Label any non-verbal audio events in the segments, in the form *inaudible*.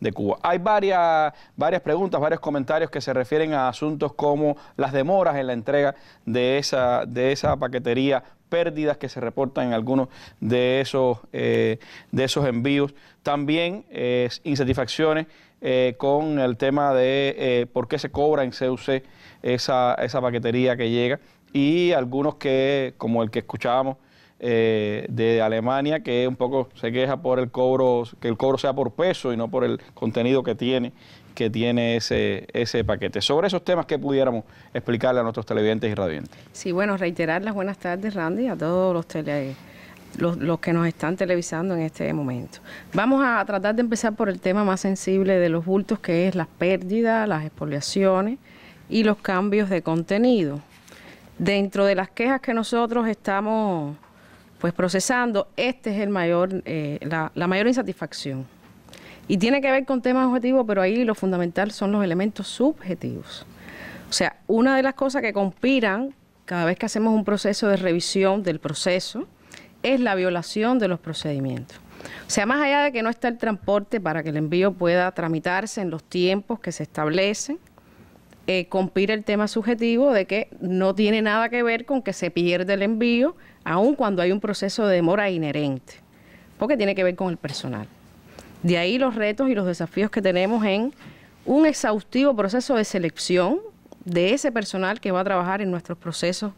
de Cuba. Hay varias, varias preguntas, varios comentarios que se refieren a asuntos como las demoras en la entrega de esa, de esa paquetería pérdidas que se reportan en algunos de esos, eh, de esos envíos. También eh, insatisfacciones eh, con el tema de por qué se cobra en CUC esa, esa paquetería que llega y algunos que, como el que escuchábamos, eh, de Alemania, que un poco se queja por el cobro, que el cobro sea por peso y no por el contenido que tiene, que tiene ese, ese paquete. Sobre esos temas que pudiéramos explicarle a nuestros televidentes y radiantes. Sí, bueno, reiterar las buenas tardes, Randy, a todos los tele, los, que nos están televisando en este momento. Vamos a tratar de empezar por el tema más sensible de los bultos, que es las pérdidas, las expoliaciones y los cambios de contenido. Dentro de las quejas que nosotros estamos pues procesando, este es el mayor, eh, la, la mayor insatisfacción. Y tiene que ver con temas objetivos, pero ahí lo fundamental son los elementos subjetivos. O sea, una de las cosas que conspiran cada vez que hacemos un proceso de revisión del proceso es la violación de los procedimientos. O sea, más allá de que no está el transporte para que el envío pueda tramitarse en los tiempos que se establecen, eh, el tema subjetivo de que no tiene nada que ver con que se pierde el envío, aun cuando hay un proceso de demora inherente, porque tiene que ver con el personal. De ahí los retos y los desafíos que tenemos en un exhaustivo proceso de selección de ese personal que va a trabajar en nuestros procesos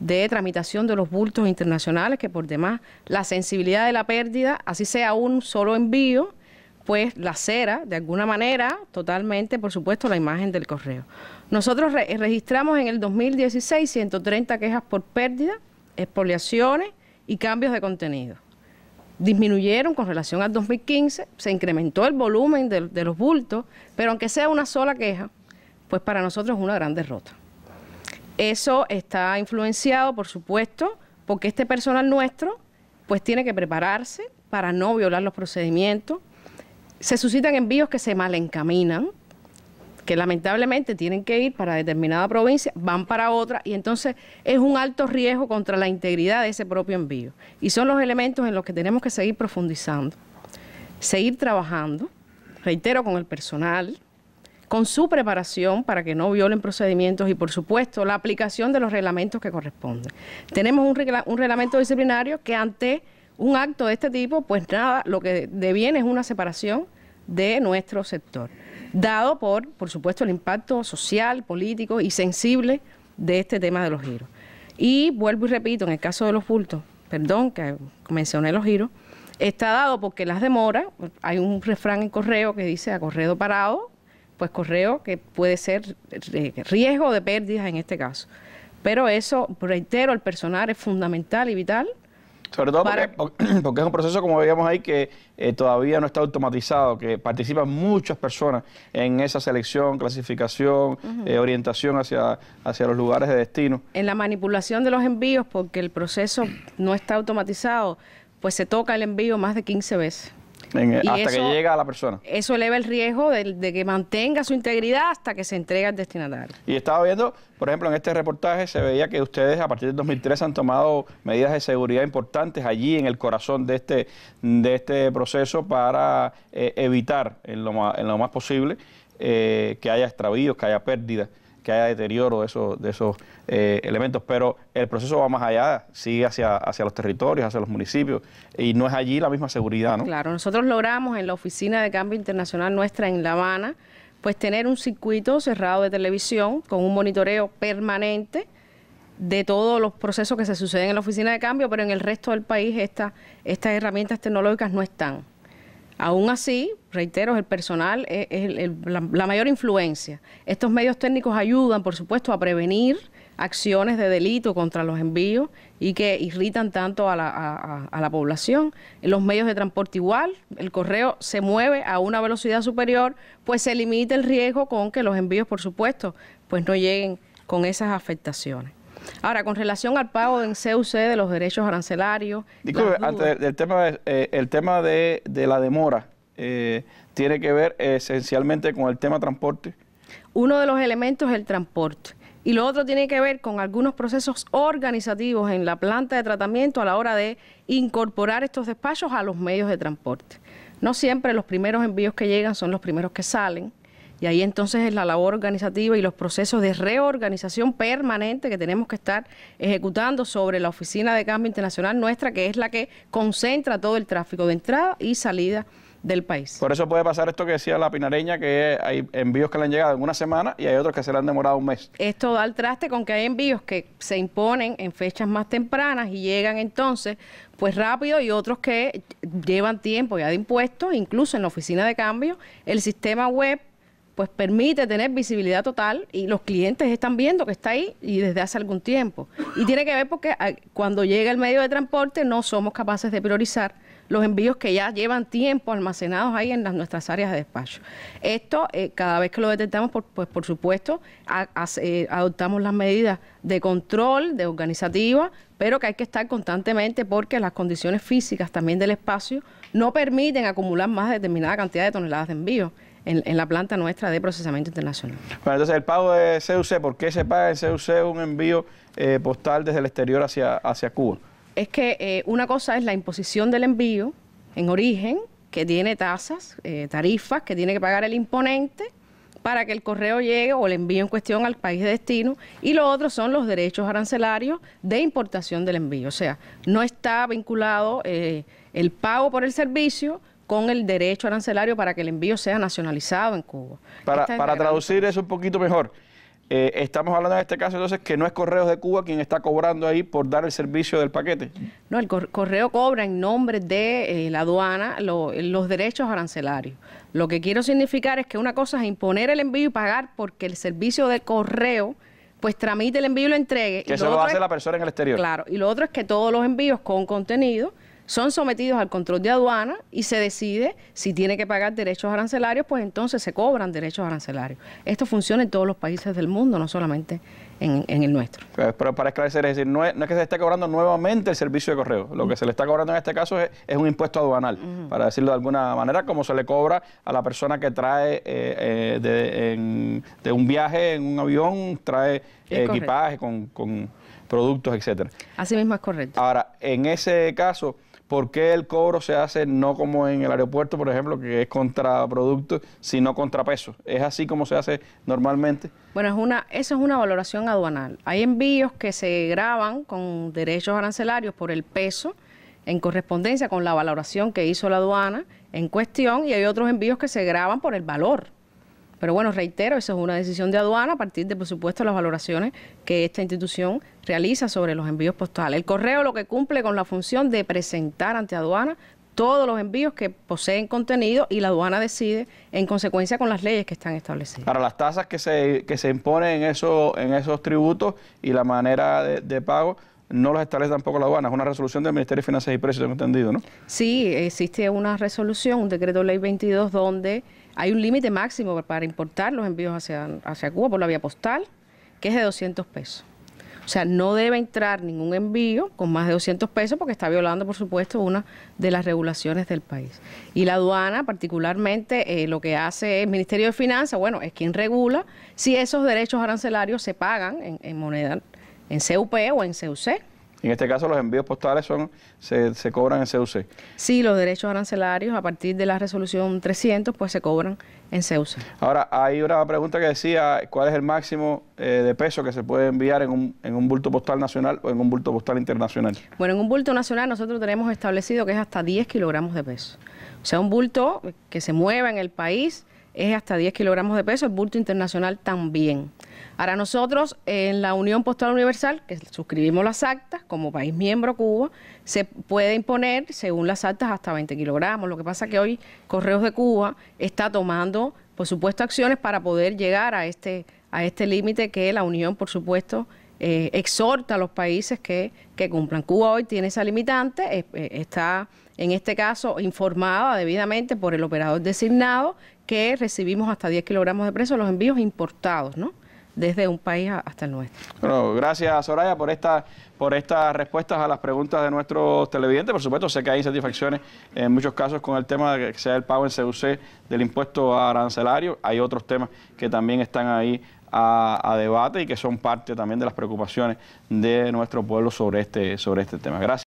de tramitación de los bultos internacionales, que por demás la sensibilidad de la pérdida, así sea un solo envío, pues la cera de alguna manera totalmente, por supuesto, la imagen del correo. Nosotros registramos en el 2016 130 quejas por pérdida, expoliaciones y cambios de contenido. Disminuyeron con relación al 2015, se incrementó el volumen de, de los bultos, pero aunque sea una sola queja, pues para nosotros es una gran derrota. Eso está influenciado, por supuesto, porque este personal nuestro pues tiene que prepararse para no violar los procedimientos, se suscitan envíos que se malencaminan, que lamentablemente tienen que ir para determinada provincia, van para otra, y entonces es un alto riesgo contra la integridad de ese propio envío. Y son los elementos en los que tenemos que seguir profundizando, seguir trabajando, reitero, con el personal, con su preparación para que no violen procedimientos y, por supuesto, la aplicación de los reglamentos que corresponden. Tenemos un, reglamento disciplinario que ante un acto de este tipo, pues nada, lo que deviene es una separación de nuestro sector, dado por, por supuesto, el impacto social, político y sensible de este tema de los giros. Y vuelvo y repito, en el caso de los bultos, perdón que mencioné los giros, está dado porque las demoras, hay un refrán en correo que dice a correo parado, pues correo que puede ser riesgo de pérdidas en este caso. Pero eso, reitero, el personal es fundamental y vital sobre todo *clears throat* porque, es un proceso, como veíamos ahí, que eh, todavía no está automatizado, que participan muchas personas en esa selección, clasificación, eh, orientación hacia, hacia los lugares de destino. En la manipulación de los envíos, porque el proceso no está automatizado, pues se toca el envío más de 15 veces hasta que llega a la persona. Eso eleva el riesgo de, que mantenga su integridad hasta que se entrega al destinatario. Y estaba viendo, por ejemplo, en este reportaje se veía que ustedes a partir del 2003 han tomado medidas de seguridad importantes allí en el corazón de este, de este proceso para eh, evitar en lo, más, posible eh, que haya extravíos, que haya pérdidas que haya deterioro de esos, de esos eh, elementos, pero el proceso va más allá, sigue hacia, hacia los territorios, hacia los municipios, y no es allí la misma seguridad, ¿no? Claro, nosotros logramos en la Oficina de Cambio Internacional nuestra en La Habana, pues tener un circuito cerrado de televisión con un monitoreo permanente de todos los procesos que se suceden en la oficina de cambio, pero en el resto del país esta, estas herramientas tecnológicas no están. Aún así, reitero, el personal es, la, mayor influencia. Estos medios técnicos ayudan, por supuesto, a prevenir acciones de delito contra los envíos y que irritan tanto a la, población. a la población. Los medios de transporte igual, el correo se mueve a una velocidad superior, pues se limita el riesgo con que los envíos, por supuesto, pues no lleguen con esas afectaciones. Ahora, con relación al pago en CUC de los derechos arancelarios... Disculpe, antes del tema, eh, el tema de, la demora eh, tiene que ver esencialmente con el tema transporte. Uno de los elementos es el transporte. Y lo otro tiene que ver con algunos procesos organizativos en la planta de tratamiento a la hora de incorporar estos despachos a los medios de transporte. No siempre los primeros envíos que llegan son los primeros que salen. Y ahí entonces es la labor organizativa y los procesos de reorganización permanente que tenemos que estar ejecutando sobre la Oficina de Cambio Internacional nuestra, que es la que concentra todo el tráfico de entrada y salida del país. Por eso puede pasar esto que decía la pinareña, que hay envíos que le han llegado en una semana y hay otros que se le han demorado un mes. Esto da el traste con que hay envíos que se imponen en fechas más tempranas y llegan entonces pues rápido y otros que llevan tiempo ya de impuestos, incluso en la oficina de cambio, el sistema web pues permite tener visibilidad total y los clientes están viendo que está ahí y desde hace algún tiempo. Y tiene que ver porque ah, cuando llega el medio de transporte no somos capaces de priorizar los envíos que ya llevan tiempo almacenados ahí en las, nuestras áreas de despacho. Esto, eh, cada vez que lo detectamos, por, pues por supuesto, eh, adoptamos las medidas de control, de organizativa, pero que hay que estar constantemente porque las condiciones físicas también del espacio no permiten acumular más determinada cantidad de toneladas de envío en, la planta nuestra de procesamiento internacional. Bueno, entonces el pago de CUC, ¿por qué se paga el CUC un envío eh, postal desde el exterior hacia, hacia Cuba? Es que eh, una cosa es la imposición del envío en origen, que tiene tasas, eh, tarifas, que tiene que pagar el imponente para que el correo llegue o el envío en cuestión al país de destino, y lo otro son los derechos arancelarios de importación del envío. O sea, no está vinculado el pago por el servicio con el derecho arancelario para que el envío sea nacionalizado en Cuba. Para, traducir eso un poquito mejor, eh, estamos hablando en este caso entonces que no es Correos de Cuba quien está cobrando ahí por dar el servicio del paquete. No, el correo cobra en nombre de eh, la aduana los derechos arancelarios. Lo que quiero significar es que una cosa es imponer el envío y pagar porque el servicio de correo pues tramite el envío y lo entregue. Que eso lo, hace la persona en el exterior. Claro, y lo otro es que todos los envíos con contenido son sometidos al control de aduana y se decide si tiene que pagar derechos arancelarios, pues entonces se cobran derechos arancelarios. Esto funciona en todos los países del mundo, no solamente en, el nuestro. Pues, pero para esclarecer, es decir, no es, que se esté cobrando nuevamente el servicio de correo, lo que se le está cobrando en este caso es, un impuesto aduanal, para decirlo de alguna manera, como se le cobra a la persona que trae eh, eh, de, un viaje en un avión, trae equipaje con, productos, etcétera. Así mismo es correcto. Ahora, en ese caso... ¿Por qué el cobro se hace no como en el aeropuerto, por ejemplo, que es contra sino contrapeso. ¿Es así como se hace normalmente? Bueno, es una, eso es una valoración aduanal. Hay envíos que se graban con derechos arancelarios por el peso en correspondencia con la valoración que hizo la aduana en cuestión y hay otros envíos que se graban por el valor. Pero bueno, reitero, eso es una decisión de aduana a partir de, por supuesto, las valoraciones que esta institución realiza sobre los envíos postales. El correo lo que cumple con la función de presentar ante aduana todos los envíos que poseen contenido y la aduana decide en consecuencia con las leyes que están establecidas. Para las tasas que se, se imponen en, en esos tributos y la manera de, pago no las establece tampoco la aduana, es una resolución del Ministerio de Finanzas y Precios, tengo entendido, ¿no? Sí, existe una resolución, un decreto ley 22 donde hay un límite máximo para importar los envíos hacia, hacia Cuba por la vía postal, que es de 200 pesos. O sea, no debe entrar ningún envío con más de 200 pesos porque está violando, por supuesto, una de las regulaciones del país. Y la aduana, particularmente, eh, lo que hace el Ministerio de Finanzas, bueno, es quien regula si esos derechos arancelarios se pagan en, en moneda, en CUP o en CUC. En este caso, los envíos postales son se, cobran en CUC. Sí, los derechos arancelarios a partir de la resolución 300 pues se cobran en CUC. Ahora, hay una pregunta que decía, ¿cuál es el máximo eh, de peso que se puede enviar en un, en un bulto postal nacional o en un bulto postal internacional? Bueno, en un bulto nacional nosotros tenemos establecido que es hasta 10 kilogramos de peso. O sea, un bulto que se mueva en el país es hasta 10 kilogramos de peso, el bulto internacional también. Ahora nosotros en la Unión Postal Universal, que suscribimos las actas, como país miembro Cuba, se puede imponer, según las actas, hasta 20 kilogramos. Lo que pasa que hoy Correos de Cuba está tomando, por supuesto, acciones para poder llegar a este, este límite que la Unión, por supuesto, eh, exhorta a los países que, cumplan. Cuba hoy tiene esa limitante, eh, está en este caso informada debidamente por el operador designado que recibimos hasta 10 kilogramos de preso los envíos importados, ¿no? desde un país hasta el nuestro. Bueno, gracias Soraya por esta por estas respuestas a las preguntas de nuestros televidentes. Por supuesto, sé que hay satisfacciones en muchos casos con el tema de que sea el pago en CUC del impuesto arancelario. Hay otros temas que también están ahí a, a, debate y que son parte también de las preocupaciones de nuestro pueblo sobre este, sobre este tema. Gracias.